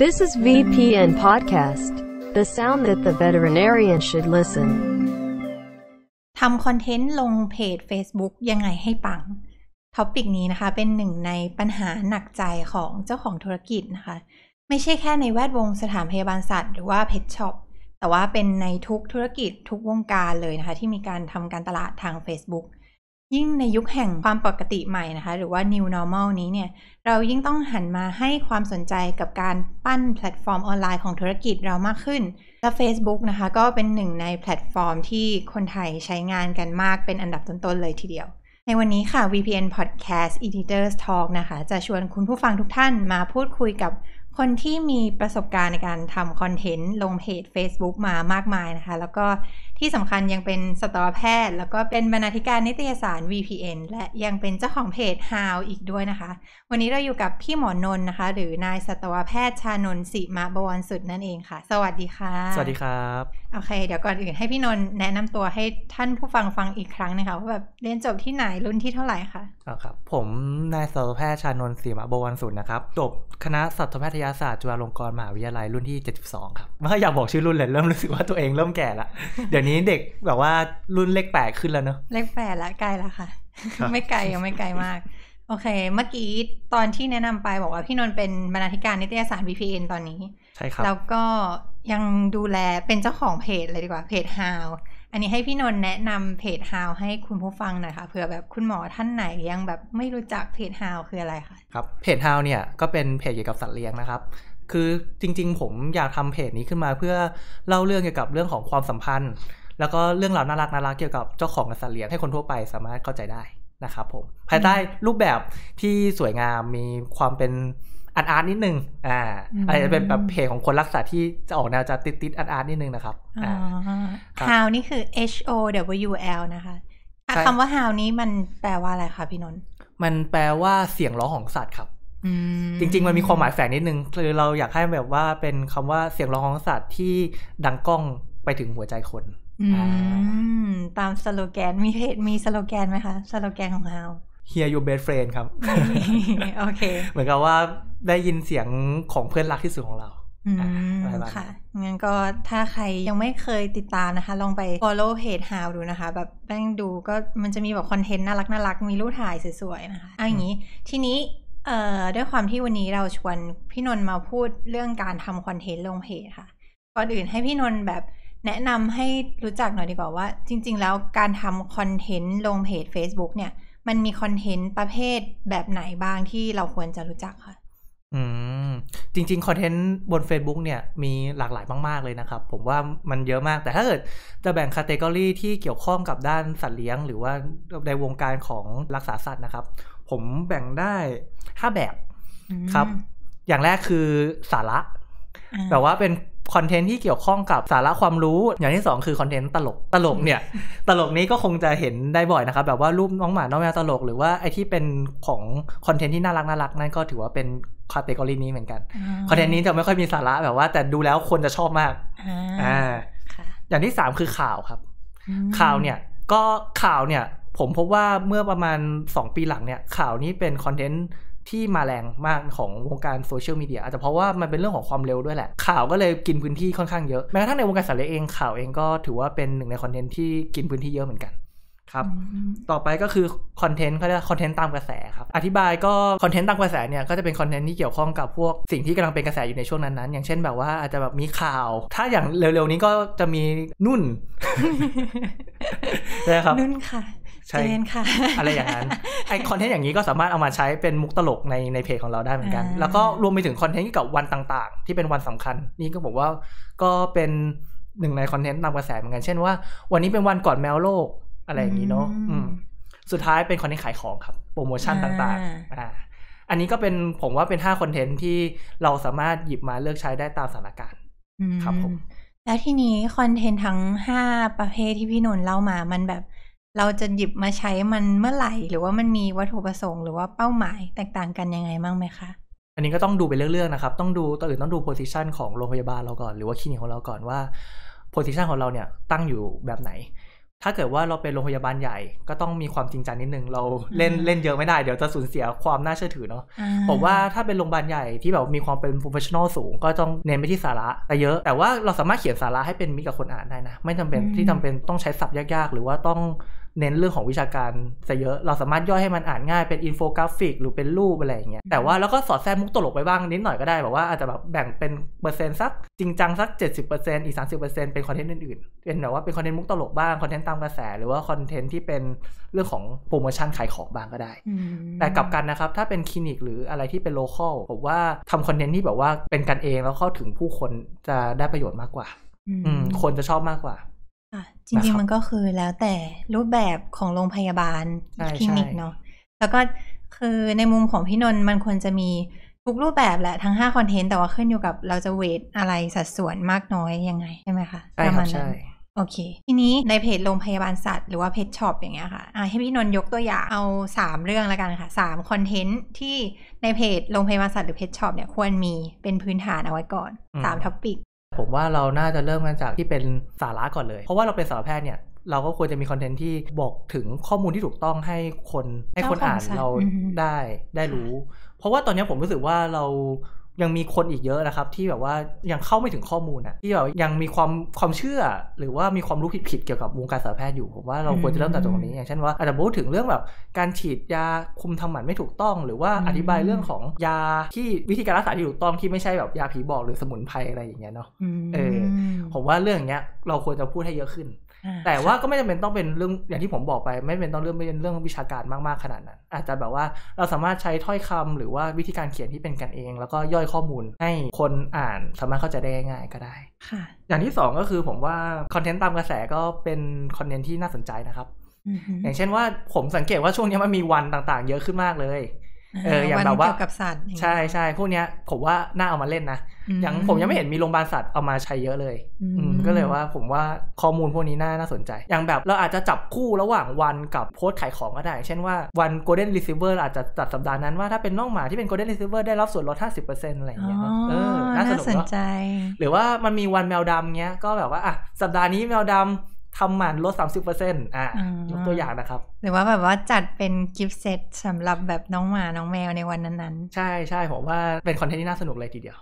This is VPN Podcast the sound that the veterinarian should listen ทำคอนเทนต์ลงเพจ Facebook ยังไงให้ปัง ท็อปิกนี้นะคะเป็นหนึ่งในปัญหาหนักใจของเจ้าของธุรกิจนะคะ ไม่ใช่แค่ในแวดวงสถานพยาบาลสัตว์หรือว่าเพจช็อปแต่ว่าเป็นในทุกธุรกิจทุกวงการเลยนะคะที่มีการทำการตลาดทาง Facebook ยิ่งในยุคแห่งความปกติใหม่นะคะหรือว่า new normal นี้เนี่ย เรายิ่งต้องหันมาให้ความสนใจกับการปั้นแพลตฟอร์มออนไลน์ของธุรกิจเรามากขึ้น และ Facebook นะคะก็เป็นหนึ่งในแพลตฟอร์มที่คนไทยใช้งานกันมากเป็นอันดับต้น ๆ เลยทีเดียว ในวันนี้ค่ะ VPN Podcast Editors Talk นะคะ จะชวนคุณผู้ฟังทุกท่านมาพูดคุยกับคนที่มีประสบการณ์ในการทำคอนเทนต์ลงเพจ Facebook มามากมายนะคะแล้วก็ที่สำคัญยังเป็นสตวแพทย์ แล้วก็เป็นบรรณาธิการนิตยสาร VPN และยังเป็นเจ้าของเพจ How อีกด้วยนะคะ วันนี้เราอยู่กับพี่หมอนนนะคะ หรือนายสตวแพทย์ชานนสิมาบวรสุดนั่นเองค่ะ สวัสดีค่ะ สวัสดีครับ โอเค เดี๋ยวก่อนอื่นให้พี่นนแนะนำตัวให้ท่านผู้ฟังฟังอีกครั้งนะคะว่าแบบเรียนจบที่ไหนรุ่นที่เท่าไหร่คะอ๋อครับผมนายสตวแพทย์ชานนสิมาบวรสุดนะครับจบคณะสัตวแพทยศาสตร์จุฬาลงกรณ์มหาวิทยาลัยรุ่นที่ 72ครับเมื่ออยากบอกชื่อรุ่นเลยเริ่มรู้สึกว่าตัวเองเริ่มแก่ละเดี๋ยวยวนี้เด็กแบบว่ารุ่นเลขแปดขึ้นแล้วเนอะเลขแปดละใกล้ละค่ะไม่ไกลยังไม่ไกลมาก โอเคเมื่อกี้ตอนที่แนะนำไปบอกว่าพี่นนท์เป็นบรรณาธิการนิตยสาร VPN ตอนนี้ใช่ครับแล้วก็ยังดูแลเป็นเจ้าของเพจเลยดีกว่าเพจ How อันนี้ให้พี่นนท์แนะนำเพจ How ให้คุณผู้ฟังหน่อยค่ะเผื่อแบบคุณหมอท่านไหนยังแบบไม่รู้จักเพจ How คืออะไรคะครับ เพจ How เนี่ยก็เป็นเพจเกี่ยวกับสัตว์เลี้ยงนะครับคือจริงๆ ผมอยากทำเพจนี้ขึ้นมาเพื่อเล่าเรื่องเกี่ยวกับเรื่องของความสัมพันธ์ แล้วก็เรื่องราวน่ารักน่ารักเกี่ยวกับเจ้าของสัตว์เลี้ยง ให้คนทั่วไปสามารถเข้าใจได้นะครับผมภายใต้รูปแบบที่สวยงามมีความเป็นอัอาร์ตนิดนึงอ่าอะไรเป็นแบบเพจของคนรักษาที่จะออกแนวจะติดติดอัอาร์ตนิดนึงนะครับอ๋อ how นี่คือ h o w l นะคะคำว่า how นี้มันแปลว่าอะไรคะพี่นนท์มันแปลว่าเสียงร้องของสัตว์ครับจริง ๆ มันมีความหมายแฝงนิดนึง คือเราอยากให้แบบว่าเป็นคำว่าเสียงร้องของสัตว์ที่ดังก้องไปถึงหัวใจคนตามสโลแกนมีเพจมีสโลแกนไหมคะ สโลแกนของเรา Hear your best friend ครับ โอเค เหมือนกับว่าได้ยินเสียงของเพื่อนรักที่สุดของเราค่ะงั้นก็ถ้าใครยังไม่เคยติดตามนะคะลองไป follow เพจ How ดูนะคะ แบบแป้งดูก็มันจะมีแบบคอนเทนต์น่ารักน่ารักมีรูปถ่ายสวยๆนะคะเอาอย่างนี้ทีนี้เอ่อ ด้วยความที่วันนี้เราชวนพี่นนท์มาพูดเรื่องการทำคอนเทนต์ลงเพจค่ะ ก่อนอื่นให้พี่นนท์แบบแนะนำให้รู้จักหน่อยดีกว่าว่า จริงๆ แล้วการทำคอนเทนต์ลงเพจ Facebook เนี่ย มันมีคอนเทนต์ประเภทแบบไหนบ้างที่เราควรจะรู้จักค่ะอืม จริงๆ คอนเทนต์บน Facebook เนี่ยมีหลากหลายมากๆ เลยนะครับ ผมว่ามันเยอะมากแต่ถ้าเกิดจะแบ่งคาเตกอรี่ที่เกี่ยวข้องกับด้านสัตว์เลี้ยงหรือว่าในวงการของรักษาสัตว์นะครับผมแบ่งได้ห้าแบบครับ อย่างแรกคือสาระแบบว่าเป็นคอนเทนต์ที่เกี่ยวข้องกับสาระความรู้ อย่างที่2คือคอนเทนต์ตลก ตลกเนี่ย ตลกนี้ก็คงจะเห็นได้บ่อยนะครับ แบบว่ารูปน้องหมาน้องแมวตลก หรือว่าไอที่เป็นของคอนเทนต์ที่น่ารักน่ารักนั่นก็ถือว่าเป็นคาเตกรีนี้เหมือนกัน คอนเทนต์นี้จะไม่ค่อยมีสาระ แบบว่าแต่ดูแล้วคนจะชอบมากอ่าอย่างที่ 3 คือข่าวครับ ข่าวเนี่ย ก็ข่าวเนี่ยผมพบว่าเมื่อประมาณ 2 ปีหลังเนี่ยข่าวนี้เป็นคอนเทนต์ที่มาแรงมากของวงการโซเชียลมีเดียอาจจะเพราะว่ามันเป็นเรื่องของความเร็วด้วยแหละ ข่าวก็เลยกินพื้นที่ค่อนข้างเยอะแม้กระทั่งในวงการสารเองข่าวเองก็ถือว่าเป็นหนึ่งในคอนเทนต์ที่กินพื้นที่เยอะเหมือนกัน ครับ ต่อไปก็คือคอนเทนต์เขาเรียกคอนเทนต์ตามกระแสครับอธิบายก็คอนเทนต์ตามกระแสเนี่ยก็จะเป็นคอนเทนต์ที่เกี่ยวข้องกับพวกสิ่งที่กำลังเป็นกระแสอยู่ในช่วงนั้นๆอย่างเช่นแบบว่าอาจจะแบบมีข่าว ถ้าอย่างเร็วๆนี้ก็จะมีนุ่นนะครับนุ่นค่ะใช่ค่ะ อะไรอย่างนั้นไอคอนเทนต์อย่างนี้ก็สามารถเอามาใช้เป็นมุกตลกในในเพจของเราได้เหมือนกัน แล้วก็รวมไปถึงคอนเทนต์เกี่ยวกับวันต่างๆ ที่เป็นวันสำคัญ นี่ก็บอกว่าก็เป็นหนึ่งในคอนเทนต์ตามกระแสเหมือนกัน เช่นว่า วันนี้เป็นวันก่อนแมวโลกอะไรอย่างนี้เนาะสุดท้ายเป็นคอนเทนต์ขายของครับโปรโมชั่นต่างๆอ่าอันนี้ก็เป็นผมว่าเป็นห้าคอนเทนต์ที่เราสามารถหยิบมาเลือกใช้ได้ตามสถานการณ์ครับผมแล้วทีนี้ คอนเทนต์ทั้งห้าประเภทที่พี่นนท์เล่ามามันแบบเราจะหยิบมาใช้มันเมื่อไหร่หรือว่ามันมีวัตถุประสงค์หรือว่าเป้าหมายแตกต่างกันยังไงบ้างไหมคะอันนี้ก็ต้องดูไปเรื่องๆนะครับต้องดูตัวอื่นต้องดูโพสิชันของโรงพยาบาลเราก่อน หรือว่าคลินิกของเราก่อนว่าโพสิชันของเราเนี่ยตั้งอยู่แบบไหน ถ้าเกิดว่าเราเป็นโรงพยาบาลใหญ่ ก็ต้องมีความจริงจังนิดนึงเราเล่นเล่นเยอะไม่ได้ เดี๋ยวจะสูญเสียความน่าเชื่อถือเนาะผมว่าถ้าเป็นโรงพยาบาลใหญ่ที่แบบมีความเป็นโปรเฟชชั่นอลสูง ก็ต้องเน้นไปที่สาระ แต่เยอะแต่ว่าเราสามารถเขียนสาระให้เป็นมิตรกับคนอ่านได้นะไม่จำเป็นที่จาเป็นต้องใช้ศัพท์ยากๆหรือว่าต้องเน้นเรื่องของวิชาการซะเยอะ เราสามารถย่อยให้มันอ่านง่ายเป็นอินโฟกราฟิกหรือเป็นรูปอะไรอย่างเงี้ย แต่ว่าแล้วก็สอดแทรกมุกตลกไปบ้างนิดหน่อยก็ได้แบบ ว่าอาจจะแบบแบ่งเป็นเปอร์เซ็นต์สัก จริงจังสัก 70%อีก 30%เป็นคอนเทนต์อื่นๆ เป็นแบบว่าเป็นคอนเทนต์มุกตลกบ้างคอนเทนต์ตามกระแส หรือว่าคอนเทนต์ที่เป็นเรื่องของโปรโมชั่นขายของบ้างก็ได้ แต่กลับกันนะครับ ถ้าเป็นคลินิก หรืออะไรที่เป็นโลเคอลผมว่าทำคอนเทนต์ที่แบบว่าเป็นกันเองแล้วเข้าถึงผู้คนจะได้ประโยชน์มากกว่าคนจะชอบมากกว่าจริงๆมันก็คือแล้วแต่รูปแบบของโรงพยาบาลคลินิกเนาะแล้วก็คือในมุมของพี่นนท์มันควรจะมีทุกรูปแบบแหละทั้งห้าคอนเทนต์ แต่ว่าขึ้นอยู่กับเราจะเวทอะไรสัดส่วนมากน้อยยังไง ใช่ไหมคะใช่มาณบใ้นโอเค ทีนี้ในเพจโรงพยาบาลสัตว์หรือว่าเพจช็อปอย่างเงี้ยค่ะ ให้พี่นนท์ยกตัวอย่างเอา 3 เรื่องแล้วกันค่ะ3คอนเทนต์ที่ในเพจโรงพยาบาลสัตว์หรือเพจช็อปเนี่ยควรมีเป็นพื้นฐานเอาไว้ก่อน3ท็อปิกผมว่าเราน่าจะเริ่มกันจากที่เป็นสาระก่อนเลย เพราะว่าเราเป็นสาวแพทย์เนี่ยเราก็ควรจะมีคอนเทนต์ที่บอกถึงข้อมูลที่ถูกต้องให้คนให้คนอ่านเราได้ได้รู้ เพราะว่าตอนนี้ผมรู้สึกว่าเรายังมีคนอีกเยอะนะครับที่แบบว่ายังเข้าไม่ถึงข้อมูลอ่ะที่แบบยังมีความความเชื่อหรือว่ามีความรู้ผิดๆเกี่ยวกับวงการสัตวแพทย์อยู่ผมว่าเราควรจะเริ่มจากตรงนี้อย่างเช่นว่าอาจจะพูดถึงเรื่องแบบการฉีดยาคุมทำหมันไม่ถูกต้อง หรือว่าอธิบายเรื่องของยาที่วิธีการรักษาที่ถูกต้องที่ไม่ใช่แบบยาผีบอกหรือสมุนไพรอะไรอย่างเงี้ยเนาะเออ ผมว่าเรื่องเนี้ยเราควรจะพูดให้เยอะขึ้นแต่ว่าก็ไม่จำเป็นต้องเป็นเรื่องอย่างที่ผมบอกไป ไม่เป็นต้องเรื่องเป็นเรื่องวิชาการมาก ๆ ขนาดนั้น อาจจะแบบว่าเราสามารถใช้ถ้อยคำหรือว่าวิธีการเขียนที่เป็นกันเอง แล้วก็ย่อยข้อมูลให้คนอ่านสามารถเข้าใจได้ง่ายก็ได้ค่ะ อย่างที่ 2 ก็คือผมว่า คอนเทนต์ตามกระแสก็เป็นคอนเทนต์ที่น่าสนใจนะครับอย่างเช่นว่าผมสังเกตว่าช่วงนี้มันมีวันต่าง ๆ เยอะขึ้นมากเลยเอออย่างแบบว่า่ใช่ใช่พวกเนี้ยผมว่าน่าเอามาเล่นนะอย่างผมยังไม่เห็นมีโรงพยาบาลสัตว์เอามาใช้เยอะเลยก็เลยว่าผมว่าข้อมูลพวกนี้น่าน่าสนใจ อย่างแบบเราอาจจะจับคู่ระหว่างวันกับโพสต์ขายของก็ได้เช่นว่าวัน golden r ซิเ i v เ r อาจจะจัดสัปดาห์นั้นว่าถ้าเป็นน้องหมาที่เป็นโก golden r ซิเวอร์ได้รับส่วนลด 50%อร์์เซ็นตอะไรอย่างเงี้ยเออน่าสนใจ หรือว่ามันมีวันแมวดำเงี้ยก็แบบว่าอ่ะสัปดาห์นี้แมวดำทำหมันลด 30%อ่ะยกตัวอย่างนะครับหรือว่าแบบว่าจัดเป็นกิฟต์เซตสำหรับแบบน้องหมาน้องแมวในวันนั้นๆ ใช่ใช่ผมว่าเป็นคอนเทนต์ที่น่าสนุกเลยทีเดียว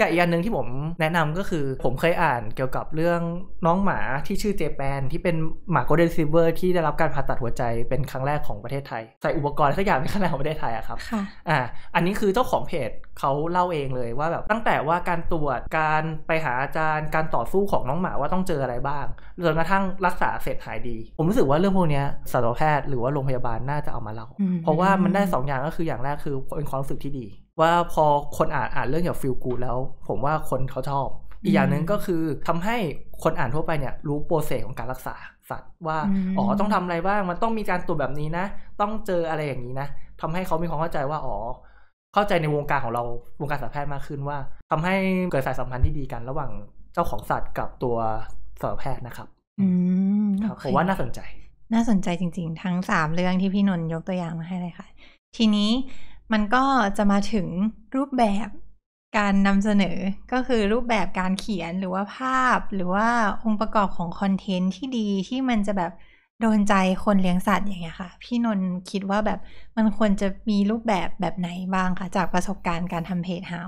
กับอีกอย่างหนึ่งที่ผมแนะนำก็คือ ผมเคยอ่านเกี่ยวกับเรื่องน้องหมาที่ชื่อเจแปนที่เป็นหมาโกลเด้นซิเวอร์ ที่ได้รับการผ่าตัดหัวใจ เป็นครั้งแรกของประเทศไทย ใส่อุปกรณ์สักอย่างในครั้งแรกของประเทศไทยอะครับค่ะอ่าอันนี้คือเจ้าของเพจเขาเล่าเองเลยว่าแบบตั้งแต่ว่าการตรวจการไปหาอาจารย์ การต่อสู้ของน้องหมาว่าต้องเจออะไรบ้างจนกระทั่งรักษาเสร็จหายดี ผมรู้สึกว่าเรื่องพวกนี้สัตวแพทย์หรือว่าโรงพยาบาลน่าจะเอามาเล่าเพราะว่ามันได้2ออย่างก็คืออย่างแรกคือเป็นความรู้สึกที่ดีว่าพอคนอ่านอ่านเรื่องอย่างฟิลกู แล้ว ผมว่าคนเขาชอบ อีกอย่างหนึ่งก็คือทำให้คนอ่านทั่วไปเนี่ย รู้โปรเซสของการรักษาสัตว์ว่า อ๋อ ต้องทำอะไรบ้างมันต้องมีการตรวจแบบนี้นะ ต้องเจออะไรอย่างนี้นะทำให้เขามีความเข้าใจว่าอ๋อเข้าใจในวงการของเราวงการสัตวแพทย์มากขึ้นว่า ทำให้เกิดสายสัมพันธ์ที่ดีกันระหว่างเจ้าของสัตว์กับตัวสัตวแพทย์นะครับ อืมผมว่าน่าสนใจ น่าสนใจจริงๆ ทั้งสามเรื่องที่พี่นนท์ยกตัวอย่างมาให้เลยค่ะ ทีนี้มันก็จะมาถึงรูปแบบการนำเสนอ ก็คือรูปแบบการเขียนหรือว่าภาพ หรือว่าองค์ประกอบของคอนเทนต์ที่ดีที่มันจะแบบโดนใจคนเลี้ยงสัตว์อย่างเงี้ยค่ะ พี่นนท์คิดว่าแบบมันควรจะมีรูปแบบแบบไหนบ้างคะจากประสบการณ์การทำเพจเฮา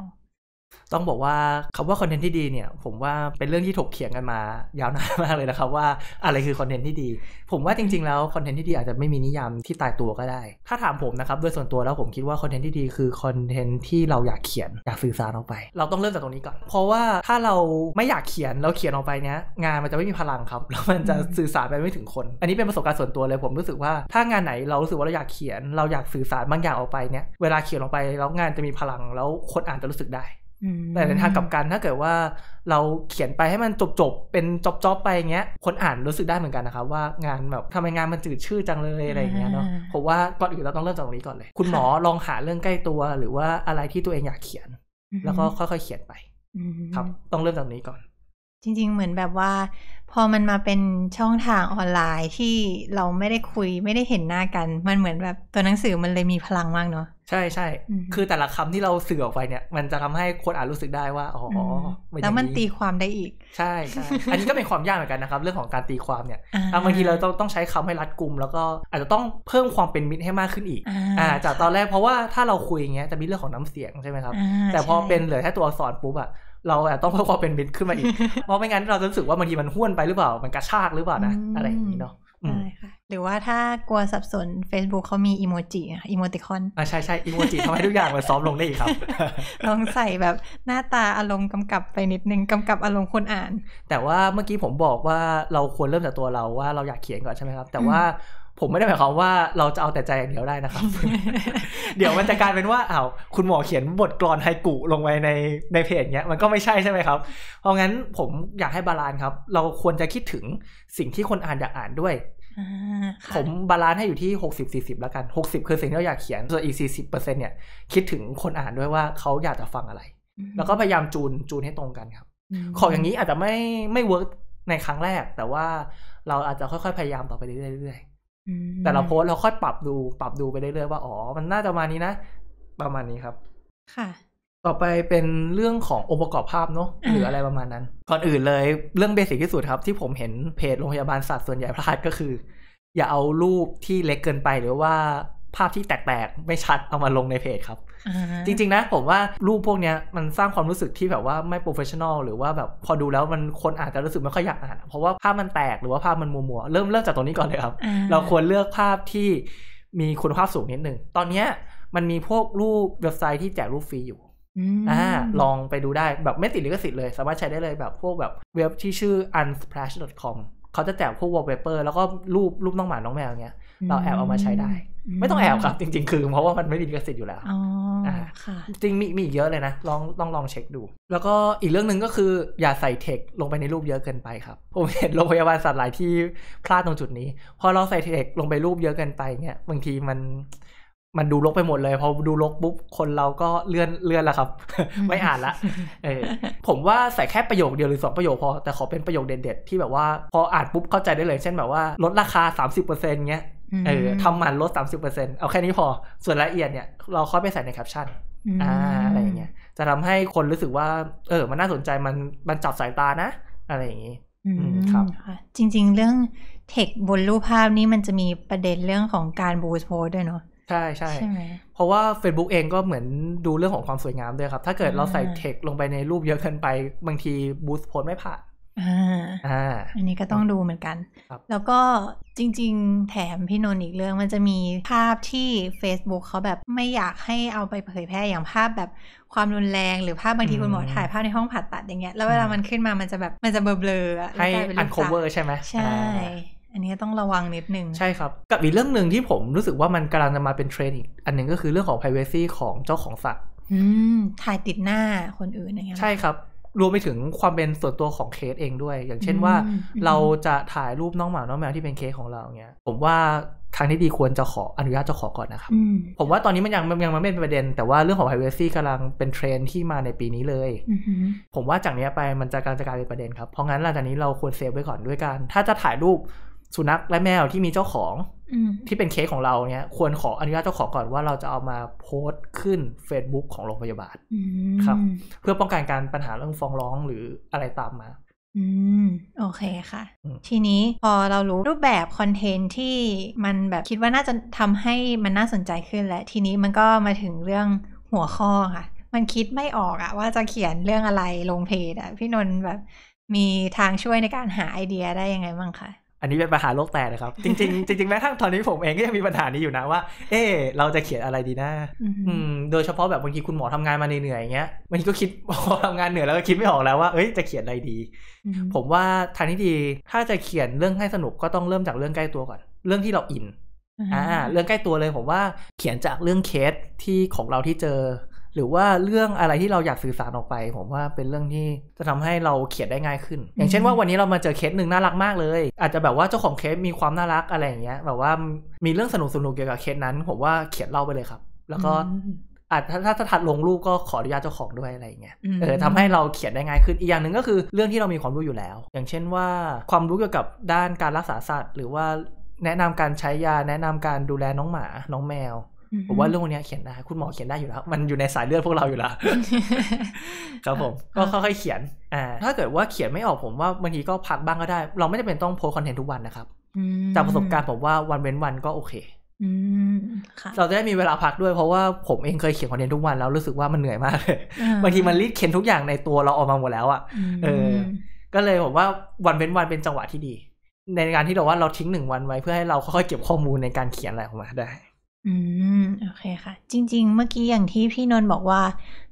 ต้องบอกว่าคำว่าคอนเทนต์ที่ดีเนี่ยผมว่าเป็นเรื่องที่ถกเถียงกันมายาวนานมากเลยนะครับว่าอะไรคือคอนเทนต์ที่ดีผมว่าจริง ๆ แล้วคอนเทนต์ที่ดีอาจจะไม่มีนิยามที่ตายตัวก็ได้ถ้าถามผมนะครับโดยส่วนตัวแล้วผมคิดว่าคอนเทนต์ที่ดีคือคอนเทนต์ที่เราอยากเขียน อยากสื่อสารออกไป เราต้องเริ่มจากตรงนี้ก่อนเพราะว่าถ้าเราไม่อยากเขียนเราเขียนออกไปเนี้ยงานมันจะไม่มีพลังครับ แล้วมันจะสื่อสารไปไม่ถึงคนอันนี้เป็นประสบการณ์ส่วนตัวเลย ผมรู้สึกว่าถ้างานไหนเรารู้สึกว่าเราอยากเขียน เราอยากสื่อสารบางอย่างออกไปเนี้ยเวลาเขียนออกไป แล้วงานจะมีพลังแล้วคนอ่านจะรู้สึกได้แต่ในทางกลับกันถ้าเกิดว่า เราเขียนไปให้มันจบๆ เป็นจจบๆ ไปอย่างเงี้ย คนอ่านรู้สึกได้เหมือนกันนะครับ ว่างานแบบทำไมงานมันจืดชื่อจังเลยอะไรอย่างเงี้ยเนาะผมว่าก่อนอื่นเราต้องเริ่มจากตรงนี้ก่อนเลย คุณหมอลองหาเรื่องใกล้ตัว หรือว่าอะไรที่ตัวเองอยากเขียน แล้วก็ค่อยๆเขียนไปครับต้องเริ่มจากนี้ก่อน จริง ๆ เหมือนแบบว่า พอมันมาเป็นช่องทางออนไลน์ที่เราไม่ได้คุยไม่ได้เห็นหน้ากัน มันเหมือนแบบตัวหนังสือมันเลยมีพลังมากเนาะใช่ใช่ คือแต่ละคำที่เราสื่อออกไปเนี่ย มันจะทำให้คนอ่านรู้สึกได้ว่า อ๋อแล้วมันตีความได้อีกใช่ใช่อันนี้ก็เป็นความยากเหมือนกันนะครับ เรื่องของการตีความเนี่ยบางทีเราต้องต้องใช้คำให้รัดกุม แล้วก็อาจจะต้องเพิ่มความเป็นมิตรให้มากขึ้นอีกอ่าจากตอนแรก เพราะว่าถ้าเราคุยอย่างเงี้ย จะมีเรื่องของน้ำเสียงใช่ไหมครับ แต่พอเป็นเหลือแค่ตัวอักษรปุ๊บอะเราต้องเพิ่มความเป็นมิตรขึ้นมาอีก เพราะไม่งั้นเราจะรู้สึกว่าบางทีมันห้วนไปหรือเปล่า มันกระชากหรือเปล่านะ อะไรอย่างนี้เนาะหรือว่าถ้ากลัวสับสน Facebook เขามีอีโมจิอีโมติคอนอ่าใช่ใช่อีโมจิทำให้ทุกอย่างมันซ้อมลงได้อีกครับลองใส่แบบหน้าตาอารมณ์กำกับไปนิดนึงกำกับอารมณ์คนอ่าน แต่ว่าเมื่อกี้ผมบอกว่าเราควรเริ่มจากตัวเรา ว่าเราอยากเขียนก่อนใช่ไหมครับ แต่ว่าผมไม่ได้หมายความว่าเราจะเอาแต่ใจอย่างเดียวได้นะครับ เดี๋ยวมันจะกลายเป็นว่าอ้าวคุณหมอเขียนบทกลอนไฮกุลงไปในในเพจเนี้ยมันก็ไม่ใช่ใช่ไหมครับ เพราะงั้นผมอยากให้บาลานครับ เราควรจะคิดถึงสิ่งที่คนอ่านอยากอ่านด้วยผมบาลานซ์ให้อยู่ที่60 40แล้วกัน60คือสิ่งที่เราอยากเขียนส่วนอีก40%เนี่ยคิดถึง คนอ่านด้วยว่าเขาอยากจะฟังอะไร แล้วก็พยายามจูนจูนให้ตรงกันครับ ขออย่างนี้อาจจะไม่ไม่เวิร์กในครั้งแรก แต่ว่าเราอาจจะค่อยๆพยายามต่อไปเรื่อยๆแต่เราโพสเราค่อยปรับดู ปรับดูไปเรื่อยๆว่าอ๋อมันน่าจะมานี้นะประมาณนี้ครับ ค่ะต่อไปเป็นเรื่องขององค์ประกอบภาพเนาะหรืออะไรประมาณนั้น ก่อนอื่นเลยเรื่องเบสิกที่สุดครับ ที่ผมเห็นเพจโรงพยาบาลสัตว์ส่วนใหญ่พลาดก็คือ อย่าเอารูปที่เล็กเกินไปหรือว่าภาพที่แตกๆ ไม่ชัดเอามาลงในเพจครับ จริง ๆนะผมว่ารูปพวกนี้มันสร้างความรู้สึกที่แบบว่าไม่โปรเฟชชั่นอลหรือว่าแบบพอดูแล้วมันคนอาจจะรู้สึกไม่ค่อยอยากอ่านเพราะว่าภาพมันแตกหรือว่าภาพมันมัวๆเริ่มเริ่มจากตรงนี้ก่อนเลยครับ เราควรเลือกภาพที่ มีคุณภาพสูงนิดนึงตอนนี้มันมีพวกรูปเว็บไซต์ที่แจกรูปฟรีอยู่อ่าลองไปดูได้แบบไม่ติดลิขสิทธิ์เลย สามารถใช้ได้เลยแบบพวกแบบเว็บที่ชื่อ unsplash.com เขาจะแจกพวกวอลเปเปอร์แล้วก็รูปรูปน้องหมาน้องแมวเงี้ยเราแอบเอามาใช้ได้ ไม่ต้องแอบครับ จริงๆ คือเพราะว่ามันไม่มีลิขสิทธิ์อยู่แล้วอ๋อค่ะจริงมีมีเยอะเลยนะลองลองลองเช็คดู แล้วก็อีกเรื่องหนึ่งก็คืออย่าใส่เทคลงไปในรูปเยอะเกินไปครับผมเห็นโรงพยาบาลสัตว์หลายที่พลาดตรงจุดนี้พอเราใส่เทคลงไปรูปเยอะเกินไปเงี้ยบางทีมันมันดูลกไปหมดเลยพอดูลกปุ๊บ คนเราก็เลื่อนเลื่อนละครับ ไม่อ่านละเออผมว่าใส่แค่ประโยคเดียวหรือสองประโยคพอแต่ขอเป็นประโยคเด็ดๆ ที่แบบว่า พออ่านปุ๊บเข้าใจได้เลย เช่นแบบว่าลดราคา 30%เงี้ยเออทำมันลด 30%เอาแค่นี้พอ ส่วนละเอียดเนี่ยเราค่อยไปใส่ในแคปชั่นอ่าอะไรอย่างเงี้ยจะทำให้คนรู้สึกว่าเออมันน่าสนใจมันมันจับสายตานะ อะไรอย่างงี้ครับจริง ๆ เรื่องเทคบนรูปภาพนี่มันจะมีประเด็นเรื่องของการบูสโพสด้วยเนาะใช่ใช่ใช่ไหมเพราะว่า Facebook เองก็เหมือนดูเรื่องของความสวยงามด้วยครับ ถ้าเกิดเราใส่เทคลงไปในรูปเยอะเกินไปบางทีบูสต์โพสไม่ผ่านอ่าอันนี้ก็ต้องดูเหมือนกัน แล้วก็จริงๆแถมพี่นนท์อีกเรื่อง มันจะมีภาพที่ Facebook เขาแบบไม่อยากให้เอาไปเผยแพร่อย่างภาพแบบความรุนแรงหรือภาพบางทีคุณหมอถ่ายภาพในห้องผ่าตัดอย่างเงี้ยแล้วเวลามันขึ้นมามันจะแบบมันจะเบลอๆให้อันโคเวอร์ใช่ไหมใช่อันนี้ต้องระวังนิดนึง ใช่ครับกับอีกเรื่องหนึ่งที่ผมรู้สึกว่ามันกำลังจะมาเป็นเทรนด์อีกอันหนึ่งก็คือเรื่องของ p r i เวซีของเจ้าของสัตว์ถ่ายติดหน้าคนอื่นอะไรเงี้ยใช่ครับ รวมไปถึงความเป็นส่วนตัวของเคสเองด้วย อย่างเช่นว่า เราจะถ่ายรูปน้องหมา น้องแมวที่เป็นเคสของเราเงี้ยผมว่า ทางที่ดีควรจะขออนุญาตเจ้าของก่อนนะครับผมว่าตอนนี้มันยังยังมันไม่เป็นประเด็น แต่ว่าเรื่องของ privacy กำลังเป็นเทรนที่มาในปีนี้เลยผมว่าจากนี้ไปมันจะกลจะกลายเป็นประเด็นครับเพราะงั้นหลังจากนี้เราควรเซฟไว้ก่อนด้วยการถ้าจะถ่ายรูปสุนัขและแมวที่มีเจ้าของที่เป็นเคสของเราเนี้ยควรขออนุญาตเจ้าของก่อนว่าเราจะเอามาโพสต์ขึ้น Facebook ของโรงพยาบาลครับ เพื่อป้องกันการปัญหาเรื่องฟ้องร้องหรืออะไรตามมา อืม โอเคค่ะ ทีนี้พอเรารู้รูปแบบคอนเทนต์ที่มันแบบคิดว่าน่าจะทำให้มันน่าสนใจขึ้นและทีนี้มันก็มาถึงเรื่องหัวข้อค่ะ มันคิดไม่ออกอะว่าจะเขียนเรื่องอะไรลงเพจอะพี่นนท์แบบมีทางช่วยในการหาไอเดียได้ยังไงบ้างคะอันนี้เป็นปัญหาโลกแตกนะครับจริงๆจริงๆแม้กระทั่งตอนนี้ผมเองก็ยังมีปัญหานี้อยู่นะ ว่าเออเราจะเขียนอะไรดีนะ อืมโดยเฉพาะแบบบางทีคุณหมอทำงานมาเหนื่อยๆอย่างเงี้ยบางทีก็คิดพอทำงานเหนื่อยแล้วก็คิดไม่ออกแล้วว่าเอ้ย จะเขียนอะไรดี ผมว่าทางที่ดี ถ้าจะเขียนเรื่องให้สนุกก็ต้องเริ่มจากเรื่องใกล้ตัวก่อน เรื่องที่เราอินอ่าเรื่องใกล้ตัวเลยผมว่าเขียนจากเรื่องเคสที่ของเราที่เจอหรือว่าเรื่องอะไรที่เราอยากสื่อสารออกไป ผมว่าเป็นเรื่องที่จะทำให้เราเขียนได้ง่ายขึ้น อย่างเช่นว่าวันนี้เรามาเจอเคสหนึ่งน่ารักมากเลย อาจจะแบบว่าเจ้าของเคสมีความน่ารักอะไรอย่างเงี้ยแบบว่ามีเรื่องสนุกสนุกเกี่ยวกับเคสนั้นผมว่าเขียนเล่าไปเลยครับ แล้วก็อาจถ้าถ้าถัดลงรูปก็ขออนุญาตเจ้าของด้วยอะไรอย่างเงี้ยเออทำให้เราเขียนได้ง่ายขึ้นอีกอย่างหนึ่งก็คือ เรื่องที่เรามีความรู้อยู่แล้ว อย่างเช่นว่าความรู้เกี่ยวกับด้านการรักษาสัตว์ หรือว่าแนะนำการใช้ยาแนะนำการดูแลน้องหมาน้องแมวผมว่าเรื่องนี้เขียนได้คุณหมอเขียนได้อยู่แล้ว มันอยู่ในสายเลือดพวกเราอยู่แล้วครับผมก็ค่อยๆเขียนอ่าถ้าเกิดว่าเขียนไม่ออกผมว่าบางทีก็พักบ้างก็ได้ เราไม่ได้เป็นต้องโพสคอนเทนต์ทุกวันนะครับจากประสบการณ์ผมว่าวันเว้นวันก็โอเคเราจะได้มีเวลาพักด้วยเพราะว่าผมเองเคยเขียนคอนเทนต์ทุกวันแล้วรู้สึกว่ามันเหนื่อยมากเลยบางทีมันรีดเขียนทุกอย่างในตัวเราออกมาหมดแล้วอ่ะเออก็เลยผมว่าวันเว้นวันเป็นจังหวะที่ดี ในการที่เราว่าเราทิ้งหนึ่งวันไว้ เพื่อให้เราค่อยๆเก็บข้อมูลในการเขียนอะไรออกมาได้อืมโอเคค่ะ จริงๆ เมื่อกี้อย่างที่พี่นนท์บอกว่า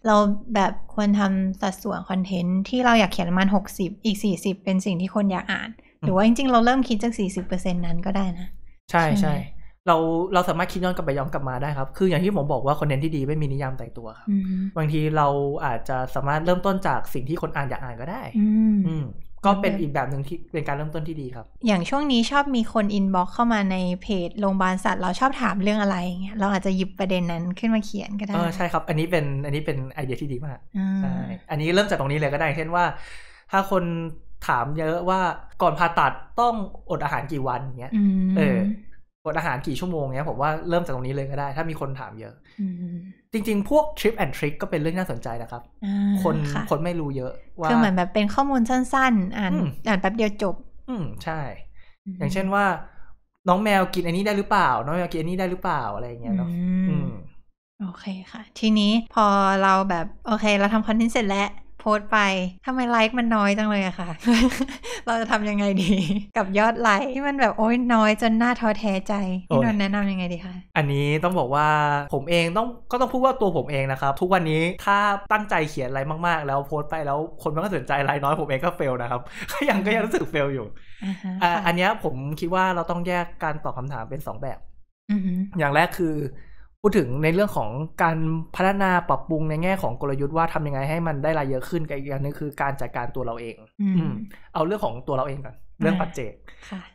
เราแบบควรทำสัดส่วนคอนเทนต์ที่เราอยากเขียนประมาณหกสิบอีกสี่สิบเป็นสิ่งที่คนอยากอ่าน หรือว่าจริงๆ เราเริ่มคิดจากสี่สิบเปอร์เซ็นนั้นก็ได้นะ ใช่ใช่เราเราสามารถคิดย้อนกลับไปย้อนกลับมาได้ ครับคืออย่างที่ผมบอกว่าคอนเทนต์ที่ดีไม่มีนิยามแต่งตัวครับ บางทีเราอาจจะสามารถเริ่มต้นจากสิ่งที่คนอ่านอยากอ่านก็ได้ อืก็เป็นอีกแบบหนึ่งที่เป็นการเริ่มต้นที่ดีครับ อย่างช่วงนี้ชอบมีคนอินบ็อกเข้ามาในเพจโรงพยาบาลสัตว์ เราชอบถามเรื่องอะไรเงี้ยเราอาจจะหยิบประเด็นนั้นขึ้นมาเขียนก็ได้เออใช่ครับ อันนี้เป็นอันนี้เป็นไอเดียที่ดีมากใช่อันนี้เริ่มจากตรงนี้เลยก็ได้ เช่นว่า ถ้าคนถามเยอะว่าก่อนผ่าตัดต้องอดอาหารกี่วันเงี้ย เออ อดอาหารกี่ชั่วโมงเงี้ยผมว่าเริ่มจากตรงนี้เลยก็ได้ ถ้ามีคนถามเยอะจริง ๆ พวก Trip and Trick ก็เป็นเรื่องน่าสนใจนะครับ คนคนไม่รู้เยอะว่าคือเหมือนแบบเป็นข้อมูลสั้นๆอ่านอ่านแป๊บเดียวจบ อืมใช่ อย่างเช่นว่า น้องแมวกินอันนี้ได้หรือเปล่า น้องแมวกินอันนี้ได้หรือเปล่าอะไรอย่างเงี้ยเนาะโอเคค่ะ ทีนี้พอเราแบบโอเค เราทำคอนเทนต์เสร็จแล้วโพสต์ไป ทำไมไลค์มันน้อยจังเลยอะค่ะ เราจะทำยังไงดี กับยอดไลค์ที่มันแบบโอ้ยน้อยจนหน้าท้อแท้ใจพี่นนท์แนะนำยังไงดีคะ อันนี้ต้องบอกว่าผมเองต้องก็ต้องพูดว่าตัวผมเองนะครับทุกวันนี้ถ้าตั้งใจเขียนอะไรมาก ๆแล้วโพสต์ไปแล้วคนมันก็สนใจไลค์น้อยผมเองก็เฟลนะครับก็ยังก็ยังรู้สึกเฟลอยู่อันนี้ผมคิดว่าเราต้องแยกการตอบคำถามเป็นสองแบบอย่างแรกคือพูดถึงในเรื่องของการพัฒนาปรับปรุงในแง่ของกลยุทธ์ว่าทำยังไงให้มันได้รายเยอะขึ้นกับอีกอย่างนึงคือ การจัดการตัวเราเองอเอาเรื่องของตัวเราเองก่อนเรื่องปัจเจก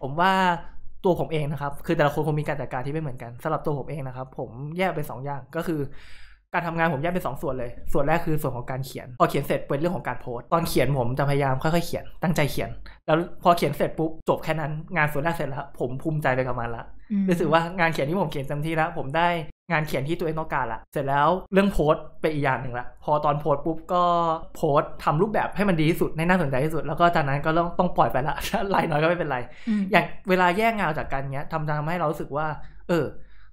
ผมว่าตัวผมเองนะครับ คือแต่ละคนคงมีการจัดการที่ไม่เหมือนกันสำหรับตัวผมเองนะครับ ผมแยกเป็นสองอย่างก็คือ การทำางานผมแยกเป็นงส่วนเลยส่วนแรกคือส่วนของการเขียน พอเขียนเสร็จเป็นเรื่องของการโพสตอนเขียนผมจะพยายามค่อยๆเขียนตั้งใจเขียนแล้ว พอเขียนเสร็จปุ๊บจบแค่นั้น งานส่วนแรกเสร็จแล้ว ผมภูมิใจไปกับมันละรู้สึกว่างานเขียนที่ผมเขียนเต็มที่แล้วผมได้งานเขียนที่ตัวเองต้องการละเสร็จแล้วเรื่องโพสตปไปอีกอย่างหนึ่งละพอตอนโพสปุ๊บก็โพสทำรูปแบบให้มันดีที่สุดในน่าสนใจที่สุด แล้วก็จากนั้นก็ต้องต้องปล่อยไปละรายน้อยก็ไม่เป็นไร อย่างเวลาแยกงานจากกันเนี้ยทำทำให้เรารู้สึกว่า เออ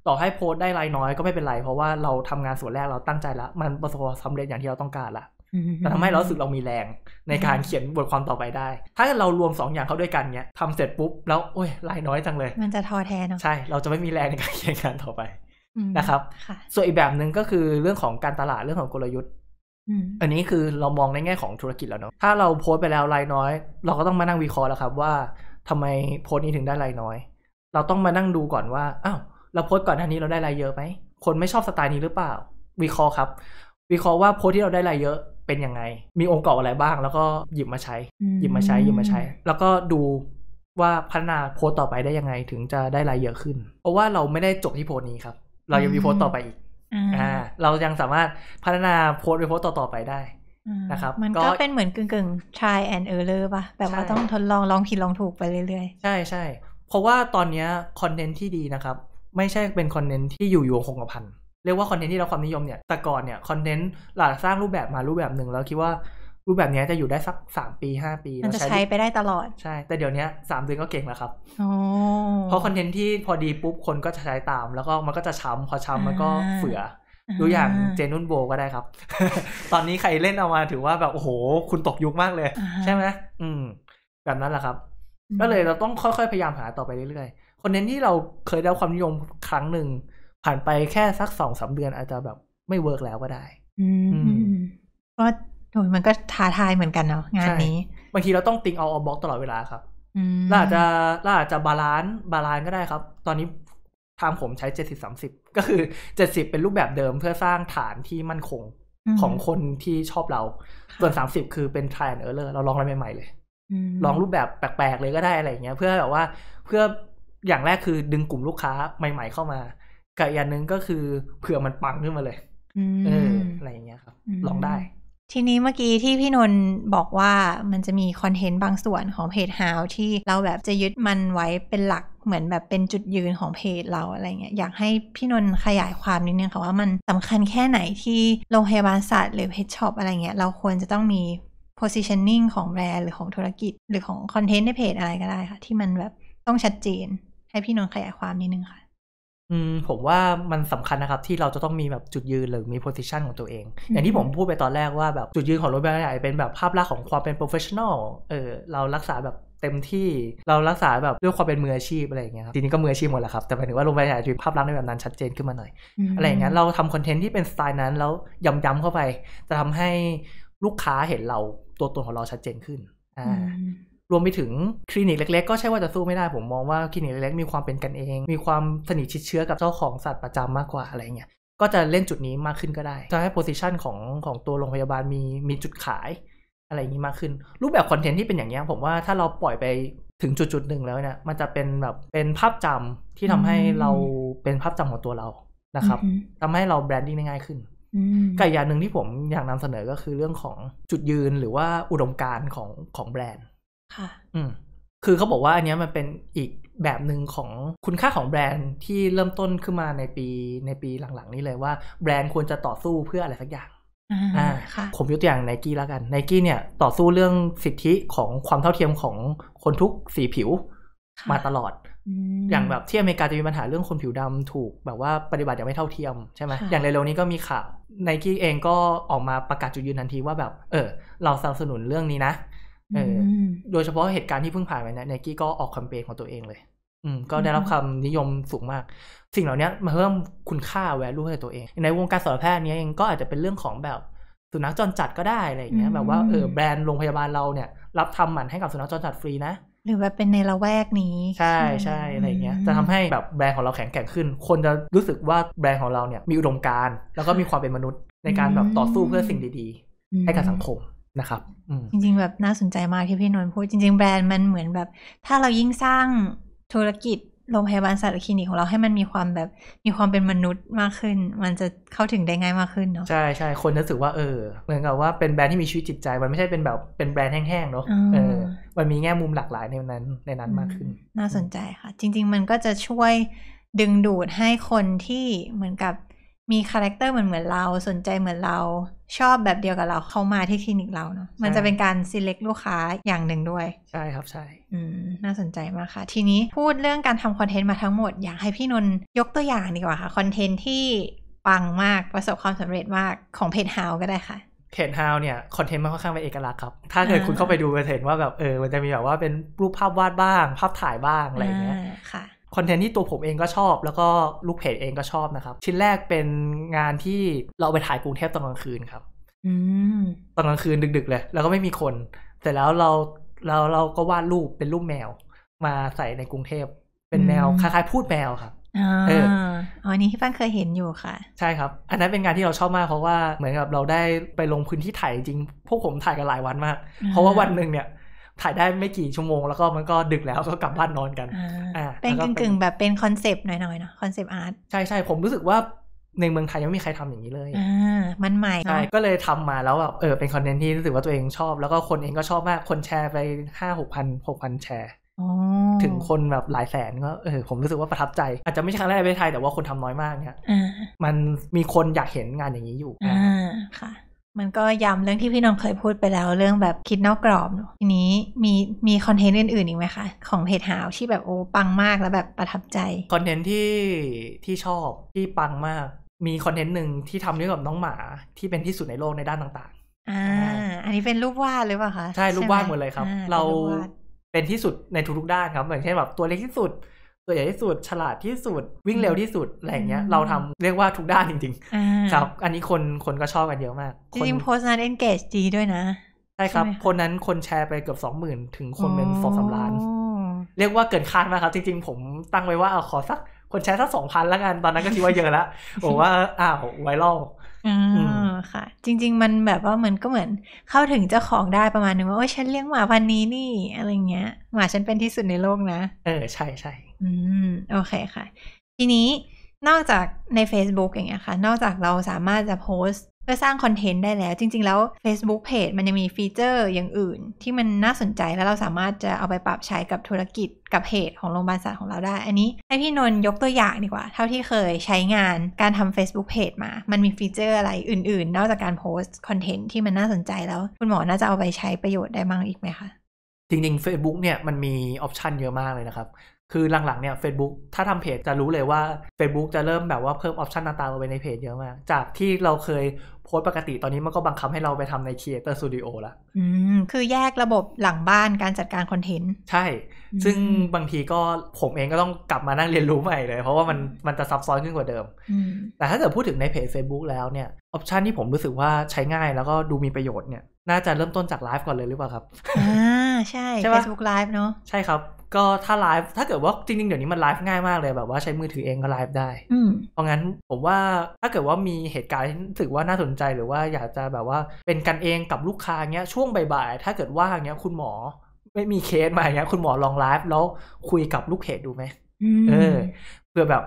ต่อให้โพสได้รายน้อยก็ไม่เป็นไร เพราะว่าเราทำงานส่วนแรกเราตั้งใจแล้วมันประสบความสำเร็จอย่างที่เราต้องการละแต่ทำให้เราสึกเรามีแรงในการเขียนบทความต่อไปได้ ถ้าเรารวม2ออย่างเข้าด้วยกันเนี้ยทำเสร็จปุ๊บแล้ว โอ้ยลายน้อยจังเลย มันจะท้อแท้เนาะ ใช่เราจะไม่มีแรงในการเขียนงานต่อไปนะครับ ส่วนอีกแบบหนึ่งก็คือเรื่องของการตลาดเรื่องของกลยุทธ์อันนี้คือเรามองในแง่ของธุรกิจแล้วเนาะ ถ้าเราโพสไปแล้วรายน้อย เราก็ต้องมานั่งวิเคราะห์แล้วครับ ว่า ทำไมโพสนี้ถึงได้รายน้อย เราต้องมานั่งดูก่อนว่าอ้าวเราโพสก่อนทนานี้เราได้รายเยอะไหมคนไม่ชอบสไตล์นี้หรือเปล่า วิเคราะห์ครับ วิเคราะห์ว่าโพสที่เราได้รายเยอะเป็นยังไง มีองค์ประกอบอะไรบ้าง แล้วก็หยิบมาใช้ หยิบมาใช้ หยิบมาใช้ แล้วก็ดูว่าพัฒนาโพสต่อไปได้ยังไงถึงจะได้รายเยอะขึ้น เพราะว่าเราไม่ได้จบที่โพสนี้ครับเรายังมีโพสต์ต่อไปอีกอ่าเรายังสามารถพัฒนาโพสต์ไปโพสต์ต่อ ๆ ไปได้นะครับ มันก็เป็นเหมือนกึ่งกึ่ง try and error ป่ะ แบบว่าต้องทดลอง ลองผิดลองถูกไปเรื่อย ๆ ใช่ใช่ เพราะว่าตอนนี้คอนเทนต์ที่ดีนะครับ ไม่ใช่เป็นคอนเทนต์ที่อยู่อยู่คงกระพันเรียกว่าคอนเทนต์ที่เราความนิยมเนี่ย แต่ก่อนเนี่ยคอนเทนต์หลาสร้างรูปแบบมารูปแบบหนึ่งแล้วคิดว่ารูปแบบนี้จะอยู่ได้สักสามปีห้าปี มันจะใช้ไปได้ตลอดใช่ แต่เดี๋ยวนี้สามเดือนก็เก่งแล้วครับเพราะคอนเทนต์ที่พอดีปุ๊บคนก็จะใช้ตาม แล้วก็มันก็จะช้ำพอช้ำมันก็เฟื่อดูอย่างเจนุ่นโบก็ได้ครับ ตอนนี้ใครเล่นเอามาถือว่าแบบ โอ้โห คุณตกยุคมากเลย ใช่ไหมอืม แบบนั้นแหละครับก็เลยเราต้องค่อยๆพยายามหาต่อไปเรื่อยๆคอนเทนต์ที่เราเคยได้ความนิยมครั้งหนึ่งผ่านไปแค่สักสองสาเดือน อาจจะแบบไม่เวิร์กแล้วก็ได้ อืมก็มันก็ท้าทายเหมือนกันเนาะงานนี้ บางทีเราต้องติงเอาออกบล็อกตลอดเวลาครับเราอาจจะเราอาจจะบาลานซ์บาลานซ์ก็ได้ครับ ตอนนี้ทางผมใช้เจ็ดสิบสามสิบก็คือเจ็ดสิบเป็นรูปแบบเดิม เพื่อสร้างฐานที่มั่นคงของคนที่ชอบเราส่วนสามสิบคือเป็น try and error เราลองอะไรใหม่ๆเลยลองรูปแบบแปลกๆเลยก็ได้อะไรอย่างเงี้ยเพื่อแบบว่าเพื่ออย่างแรกคือดึงกลุ่มลูกค้าใหม่ ๆ เข้ามากับอย่างหนึ่งก็คือเผื่อมันปังขึ้นมาเลยเอออะไรอย่างเงี้ยครับ ลองได้ทีนี้เมื่อกี้ที่พี่นนท์บอกว่ามันจะมีคอนเทนต์ บางส่วนของเพจฮาวที่เราแบบจะยึดมันไว้เป็นหลักเหมือนแบบเป็นจุดยืนของเพจเราอะไรเงี้ยอยากให้พี่นนท์ขยายความนิดนึงค่ะว่ามันสำคัญแค่ไหนที่โรงพยาบาลสัตว์หรือเพจช็อปอะไรเงี้ยเราควรจะต้องมี positioning ของแบรนด์หรือของธุรกิจ หรือของคอนเทนต์ในเพจอะไรก็ได้ค่ะ ที่มันแบบต้องชัดเจน ให้พี่นนท์ขยายความนิดนึงค่ะผมว่ามันสำคัญนะครับ ที่เราจะต้องมีแบบจุดยืนหรือมีโพสิชันของตัวเอง อย่างที่ผมพูดไปตอนแรกว่าแบบจุดยืนของรถแบรนด์ใหญ่เป็นแบบภาพลักษณ์ของความเป็นโปรเฟชชั่นอลเออ เรารักษาแบบเต็มที่เรารักษาแบบด้วยความเป็นมืออาชีพอะไรอย่างเงี้ยครับทีนี้ก็มืออาชีพหมดแล้วครับแต่หมายถึงว่ารงไใหญจจะมี ภาพลักษณ์ในแบบนั้นชัดเจนขึ้นมาหน่อยอะไรอย่างเงี้ยเราทำคอนเทนต์ที่เป็นสไตล์นั้นแล้วย้ำๆเข้าไปจะทำให้ลูกค้าเห็นเราตัวตนของเราชัดเจนขึ้น อ่ารวมไปถึงคลินิกเล็กๆก็ใช่ว่าจะสู้ไม่ได้ ผมมองว่าคลินิกเล็กๆ มีความเป็นกันเอง มีความสนิทชิดเชื้อกับเจ้าของสัตว์ประจำมากกว่าอะไรเงี้ย ก็จะเล่นจุดนี้มากขึ้นก็ได้จะให้โพสิชันของของตัวโรงพยาบาลมีมีจุดขาย อะไรอย่างนี้มากขึ้น รูปแบบคอนเทนต์ที่เป็นอย่างนี้ ผมว่าถ้าเราปล่อยไปถึงจุดจุดหนึ่งแล้วเนี่ยมันจะเป็นแบบเป็นภาพจำที่ทำให้เราเป็นภาพจำของตัวเรานะครับ ทำให้เราแบรนดิ้งได้ง่ายขึ้นกับอย่างหนึ่งที่ผมอยากนำเสนอก็คือเรื่องของจุดยืน หรือว่าอุดมการณ์ของของแบรนด์ค่ะ อืม คือเขาบอกว่าอันนี้มันเป็นอีกแบบหนึ่งของคุณค่าของแบรนด์ที่เริ่มต้นขึ้นมาในปีในปีหลังๆ นี้เลยว่าแบรนด์ควรจะต่อสู้เพื่ออะไรสักอย่างอ่าผมยกตัวอย่างไนกี้แล้วกันไนกี้เนี่ยต่อสู้เรื่องสิทธิของความเท่าเทียมของคนทุกสีผิวมาตลอด อย่างแบบที่อเมริกาจะมีปัญหาเรื่องคนผิวดำถูกแบบว่าปฏิบัติอย่างไม่เท่าเทียมใช่ไหมอย่างเร็วๆนี้ก็มีข่าวไนกี้เองก็ออกมาประกาศจุดยืนทันทีว่าแบบ เออ เราสนับสนุนเรื่องนี้นะโดยเฉพาะเหตุการณ์ที่เพิ่งผ่านไปนะไนกี้ก็ออกแคมเปญของตัวเองเลย อืมก็ได้รับคำนิยมสูงมาก สิ่งเหล่านี้มาเพิ่มคุณค่าแวลูให้ตัวเอง ในวงการสัตวแพทย์นี้เองก็อาจจะเป็นเรื่องของแบบสุนัขจรจัดก็ได้อะไรอย่างเงี้ยแบบว่าเออแบรนด์โรงพยาบาลเราเนี่ย รับทำหมันให้กับสุนัขจรจัดฟรีนะ หรือแบบเป็นในละแวกนี้ ใช่ใช่อะไรเงี้ยจะทำให้แบบแบรนด์ของเราแข็งแกร่งขึ้นคนจะรู้สึกว่าแบรนด์ของเราเนี่ยมีอุดมการณ์แล้วก็มีความเป็นมนุษย์ ในการแบบต่อสู้เพื่อสิ่งดี ๆ ให้กับสังคมนะครับจริงๆแบบน่าสนใจมากที่พี่นนท์พูดจริงๆ แบรนด์มันเหมือนแบบ ถ้าเรายิ่งสร้างธุรกิจโรงพยาบาลสัตว์คลินิกของเราให้มันมีความแบบมีความเป็นมนุษย์มากขึ้น มันจะเข้าถึงได้ง่ายมากขึ้นเนาะใช่ใช่คนรู้สึกว่าเออเหมือนกับว่าเป็นแบรนด์ที่มีชีวิตจิตใจมันไม่ใช่เป็นแบบเป็นแบรนด์แห้งๆเนาะเออมันมีแง่มุมหลากหลายในนั้นในนั้นมากขึ้น น่าสนใจค่ะ จริง ๆ มันก็จะช่วยดึงดูดให้คนที่เหมือนกับมีคาแรคเตอร์เหมือนเหมือนเราสนใจเหมือนเราชอบแบบเดียวกับเราเขามาที่คลินิกเราเนาะมันจะเป็นการเลือกลูกค้าอย่างหนึ่งด้วย ใช่ครับใช่น่าสนใจมากค่ะ ทีนี้พูดเรื่องการทำคอนเทนต์มาทั้งหมดอยากให้พี่นนยกตัวอย่างดีกว่าค่ะคอนเทนต์ที่ปังมากประสบความสำเร็จมาก ของเพจฮาวก็ได้ค่ะเพจฮาวเนี่ยคอนเทนต์มันค่อนข้างเป็นเอกลักษณ์ครับ ถ้าเกิดคุณเข้าไปดูจะเห็นว่าแบบเออมันจะมีแบบว่าเป็นรูปภาพวาดบ้าง ภาพถ่ายบ้างอะไรอย่างเงี้ยค่ะคอนเทนต์ที่ตัวผมเองก็ชอบแล้วก็ลูกเพจเองก็ชอบนะครับชิ้นแรกเป็นงานที่เราไปถ่ายกรุงเทพตอนกลางคืนครับตอนกลางคืนดึกๆเลยแล้วก็ไม่มีคนเสร็จแล้วเราเราเราก็วาดรูปเป็นรูปแมวมาใส่ในกรุงเทพเป็นแมวคล้ายๆพูดแมวครับอออ๋อนี้ที่ป้านเคยเห็นอยู่ค่ะ ใช่ครับ อันนั้นเป็นงานที่เราชอบมากเพราะว่า เหมือนกับเราได้ไปลงพื้นที่ถ่ายจริงพวกผมถ่ายกันหลายวันมาก เพราะว่าวันหนึ่งเนี่ยถ่ายได้ไม่กี่ชั่วโมง แล้วก็มันก็ดึกแล้วก็กลับบ้านนอนกันเป็นกึ่งๆแบบเป็นคอนเซปต์หน่อยๆเนาะคอนเซปต์อาร์ตใช่ใช่ผมรู้สึกว่าในเมืองไทยยังไม่มีใครทำอย่างนี้เลยอมันใหม่ใช่ก็เลยทำมาแล้วแบบเออเป็นคอนเทนต์ที่รู้สึกว่าตัวเองชอบ แล้วก็คนเองก็ชอบมากคนแชร์ไปห้าหกพันหกพันแชร์ถึงคนแบบหลายแสนก็เออผมรู้สึกว่าประทับใจ อาจจะไม่ใช่ครั้งแรกในไทยแต่ว่าคนทำน้อยมากเนี่ยมันมีคนอยากเห็นงานอย่างนี้อยู่อ่าค่ะมันก็ย้ำเรื่องที่พี่น้องเคยพูดไปแล้วเรื่องแบบคิดนอกกรอบทีนี้มีมีคอนเทนต์อื่น ๆอีกไหมคะของเพจหาวที่แบบโอ้ปังมากแล้วแบบประทับใจคอนเทนต์ที่ที่ชอบที่ปังมากมีคอนเทนต์หนึ่งที่ทำเรื่องกับน้องหมาที่เป็นที่สุดในโลกในด้านต่างๆอ่าอันนี้เป็นรูปวาดหรือเปล่าคะใช่ รูปวาดหมดเลยครับ เราเป็นที่สุดในทุกๆด้านครับอย่างเช่นแบบตัวเล็กที่สุดตัวใหญ่ที่สุด ฉลาดที่สุด วิ่งเร็วที่สุด อะไรเงี้ย เราทำเรียกว่าทุกด้านจริงๆ ครับ อันนี้คนคนก็ชอบกันเยอะมาก จริงโพสนั้นเอนเกจดีด้วยนะ ใช่ครับ คนนั้นคนแชร์ไปเกือบสองหมื่นถึงคนเป็นสองสามล้าน เรียกว่าเกินคาดมากครับ จริงๆ ผมตั้งไว้ว่าเอาขอสัก คนแชร์สักสองพันละกัน ตอนนั้นก็คิดว่าเยอะละผมว่าอ้าวไวรัลอ่าค่ะ จริงๆมันแบบว่ามันก็เหมือน เข้าถึงเจ้าของได้ประมาณนึงว่าโอ้ยฉันเลี้ยงหมาพันนี้นี่ อะไรเงี้ย หมาฉันเป็นที่สุดในโลกนะ เออใช่ใช่อืม โอเคค่ะ ทีนี้นอกจากใน Facebook อย่างเงี้ยค่ะ นอกจากเราสามารถจะโพสต์เพื่อสร้างคอนเทนต์ได้แล้ว จริง ๆ แล้ว Facebook Page มันยังมีฟีเจอร์อย่างอื่น ที่มันน่าสนใจแล้วเราสามารถจะเอาไปปรับใช้กับธุรกิจกับเพจของโรงพยาบาลสัตว์ของเราได้ อันนี้ให้พี่นนท์ยกตัวอย่างดีกว่า เท่าที่เคยใช้งานการทำ Facebook Page มา มันมีฟีเจอร์อะไรอื่น ๆ นอกจากการโพสต์คอนเทนต์ที่มันน่าสนใจแล้ว คุณหมอน่าจะเอาไปใช้ประโยชน์ได้บ้างอีกไหมคะจริง ๆ Facebook เนี่ยมันมีออปชันเยอะมากเลยนะครับคือหลัง ๆเนี่ย Facebook ถ้าทำเพจจะรู้เลยว่า Facebook จะเริ่มแบบว่าเพิ่มออปชันต่างๆลงไปในเพจเยอะมาก จากที่เราเคยโพสปกติตอนนี้มันก็บังคับให้เราไปทำใน Creator Studio ละอืม คือแยกระบบหลังบ้านการจัดการคอนเทนต์ ใช่ ซึ่งบางทีก็ผมเองก็ต้องกลับมานั่งเรียนรู้ใหม่เลย เพราะว่ามันมันจะซับซ้อนขึ้นกว่าเดิม แต่ถ้าเกิดพูดถึงในเพจ Facebook แล้วเนี่ยออปชันที่ผมรู้สึกว่าใช้ง่ายแล้วก็ดูมีประโยชน์เนี่ยน่าจะเริ่มต้นจากไลฟ์ก่อนเลยหรือเปล่าครับอ่าใช่ Facebook Live เนาะใช่ครับก็ถ้าไลฟ์ถ้าเกิดว่าจริง ๆ เดี๋ยวนี้มันไลฟ์ง่ายมากเลย แบบว่าใช้มือถือเองก็ไลฟ์ได้เพราะงั้นผมว่าถ้าเกิดว่ามีเหตุการณ์ที่รู้สึกว่าน่าสนใจหรือว่าอยากจะแบบว่าเป็นกันเองกับลูกค้าเงี้ยช่วงบ่ายๆถ้าเกิดว่าเงี้ยคุณหมอไม่มีเคสมาเงี้ย คุณหมอลองไลฟ์แล้วคุยกับลูกเพจดูไหมเออ เพื่อแบบ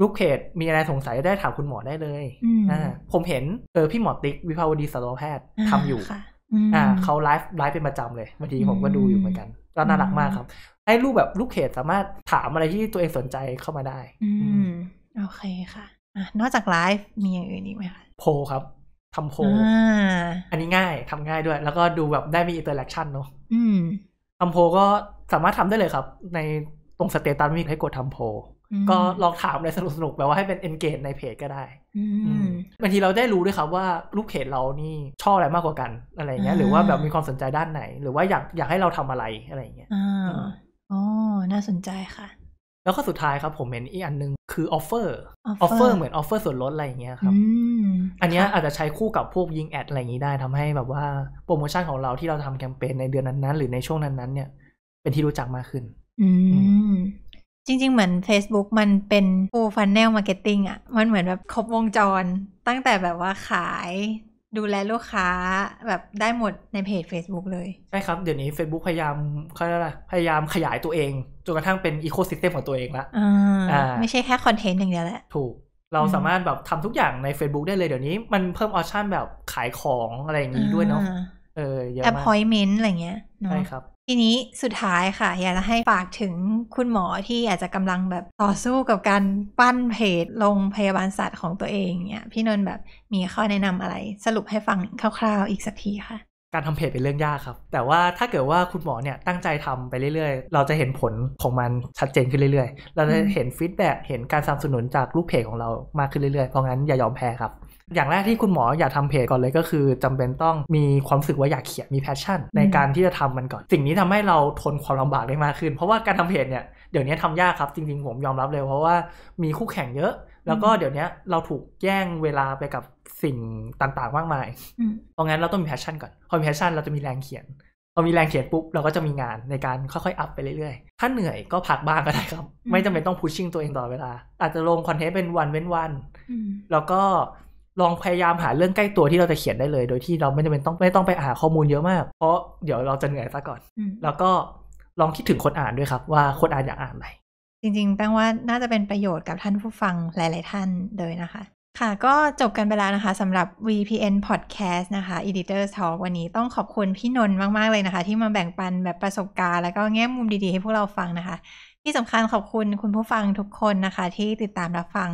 ลูกเพจมีอะไรสงสัยได้ถามคุณหมอได้เลยอ่าผมเห็นเออพี่หมอติ๊กวิภาวดีสัตวแพทย์ทำอยู่อ่าเขาไลฟ์ไลฟ์เป็นประจำเลยบางทีผมก็ดูอยู่เหมือนกันก็น่ารักมากครับ ให้ลูกแบบ ลูกเขตสามารถถามอะไรที่ตัวเองสนใจเข้ามาได้อืมโอเคค่ะอ่ะ นอกจากไลฟ์มีอย่างอื่นอีกไหมคะโพครับทำโพอันนี้ง่ายทำง่ายด้วย แล้วก็ดูแบบได้มีอินเตอร์แอคชั่นเนาะทำโพก็สามารถทำได้เลยครับ ในตรงสเตตัสมีให้กดทำโพก็ลองถามอะไรสนุกๆ แบบว่าให้เป็นเอนเกจในเพจก็ได้บางทีเราได้รู้ด้วยครับว่าลูกเขตเรานี่ชอบอะไรมากกว่ากันอะไรเงี้ยหรือว่าแบบมีความสนใจด้านไหน หรือว่าอยากอยากให้เราทำอะไรอะไรเงี้ยอ๋อ น่าสนใจค่ะ แล้วก็สุดท้ายครับผมเห็นอีกอันนึงคือออฟเฟอร์ออฟเฟอร์เหมือนออฟเฟอร์ส่วนลดอะไรอย่างเงี้ยครับอันนี้อาจจะใช้คู่กับพวกยิงแอดอะไรอย่างนี้ได้ทำให้แบบว่าโปรโมชั่นของเราที่เราทำแคมเปญในเดือนนั้นๆหรือในช่วงนั้นๆเนี่ย เป็นที่รู้จักมากขึ้น อืมจริงๆ เหมือน Facebook มันเป็น full funnel marketing อะมันเหมือนแบบครบวงจรตั้งแต่แบบว่าขายดูแลลูกค้าแบบได้หมดในเพจ Facebook เลย ใช่ครับเดี๋ยวนี้ Facebook พยายามเขาเรียกอะไรพยายามขยายตัวเอง จนกระทั่งเป็นอีโคซิสเต็มของตัวเองละอ่าไม่ใช่แค่คอนเทนต์อย่างเดียวแหละถูก เราสามารถแบบทำทุกอย่างใน Facebook ได้เลยเดี๋ยวนี้มันเพิ่มออปชั่นแบบขายของอะไรอย่างนี้ด้วยเนาะเออเยอะมากปพอยต์เมนต์อะไรเงี้ยใช่ครับทีนี้สุดท้ายค่ะอยากจะให้ฝากถึงคุณหมอที่อาจจะกำลังแบบต่อสู้กับการปั้นเพจลงพยาบาลสัตว์ของตัวเองเนี่ยพี่นนท์แบบมีข้อแนะนำอะไรสรุปให้ฟังคร่าวๆอีกสักทีค่ะ การทำเพจเป็นเรื่องยากครับ แต่ว่าถ้าเกิดว่าคุณหมอเนี่ยตั้งใจทำไปเรื่อย ๆ เราจะเห็นผลของมันชัดเจนขึ้นเรื่อยๆ เราจะเห็นฟีดแบ็กเห็นการสนับสนุนจากลูกเพจของเรามากขึ้นเรื่อยๆเพราะงั้นอย่ายอมแพ้ครับอย่างแรกที่คุณหมออยากทำาเพจก่อนเลยก็คือ จำเป็นต้องมีความสึกว่าอยากเขียนมีแพชชั่น ในการที่จะทำมันก่อน สิ่งนี้ทำให้เราทนความลำบากได้มากขึ้น เพราะว่าการทำเพจเนี่ย เดี๋ยวนี้ทำยากครับจริงๆผมยอมรับเลย เพราะว่ามีคู่แข่งเยอะ แล้วก็เดี๋ยวนี้เราถูกแย่งเวลาไปกับสิ่งต่างๆมากมายเพราะงั้นเราต้องมีแพชชั่นก่อนพอมีแพชชั่นเราจะมีแรงเขียนพอมีแรงเขียนปุ๊บเราก็จะมีงานในการค่อยๆอัพไปเรื่อยๆถ้าเหนื่อยก็พักบ้างก็ได้ครับ ไม่จำเป็นต้องพุชชิ่งตัวเองตลอดเวลาอาจจะลงคอนเทนต์เป็นวันเว้นวันแล้วก็ลองพยายามหาเรื่องใกล้ตัวที่เราจะเขียนได้เลย โดยที่เราไม่จำเป็นต้องไม่ต้องไปหาข้อมูลเยอะมาก เพราะเดี๋ยวเราจะเหนื่อยซะก่อน แล้วก็ลองคิดถึงคนอ่านด้วยครับ ว่า คนอ่านอยากอ่านอะไร จริงๆแปลว่าน่าจะเป็นประโยชน์กับท่านผู้ฟังหลายๆท่านเลยนะคะ ค่ะ ก็จบกันไปแล้วนะคะสำหรับ VPN Podcast นะคะ Editor Talk วันนี้ต้องขอบคุณพี่นนท์มากๆเลยนะคะ ที่มาแบ่งปันแบบประสบการณ์แล้วก็แง่มุมดีๆให้พวกเราฟังนะคะ ที่สำคัญขอบคุณคุณผู้ฟังทุกคนนะคะ ที่ติดตามรับฟัง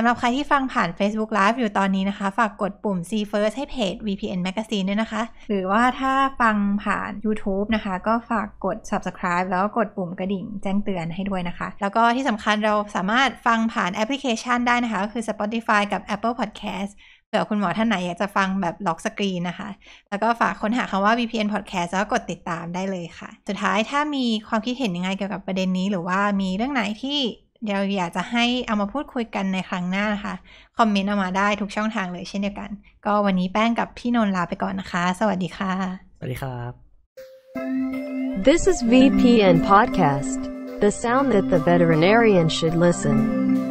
สำหรับใครที่ฟังผ่าน Facebook Live อยู่ตอนนี้นะคะ ฝากกดปุ่ม C First ให้เพจ VPN Magazine ด้วยนะคะ หรือว่าถ้าฟังผ่าน YouTube นะคะ ก็ฝากกด subscribe แล้วก็กดปุ่มกระดิ่งแจ้งเตือนให้ด้วยนะคะ แล้วก็ที่สำคัญเราสามารถฟังผ่านแอปพลิเคชันได้นะคะ ก็คือ Spotify กับ Apple Podcast เผื่อคุณหมอท่านไหนอยากจะฟังแบบล็อกสกรีนนะคะแล้วก็ฝากค้นหาคำว่า VPN Podcast แล้วกดติดตามได้เลยค่ะ สุดท้ายถ้ามีความคิดเห็นยังไงเกี่ยวกับประเด็นนี้ หรือว่ามีเรื่องไหนที่เดี๋ยวอยากจะให้เอามาพูดคุยกันในครั้งหน้านะคะคอมเมนต์เอามาได้ทุกช่องทางเลยเช่นเดียวกัน ก็วันนี้แป้งกับพี่นนท์ลาไปก่อนนะคะ สวัสดีค่ะ สวัสดีครับ This is VPN Podcast the sound that the veterinarian should listen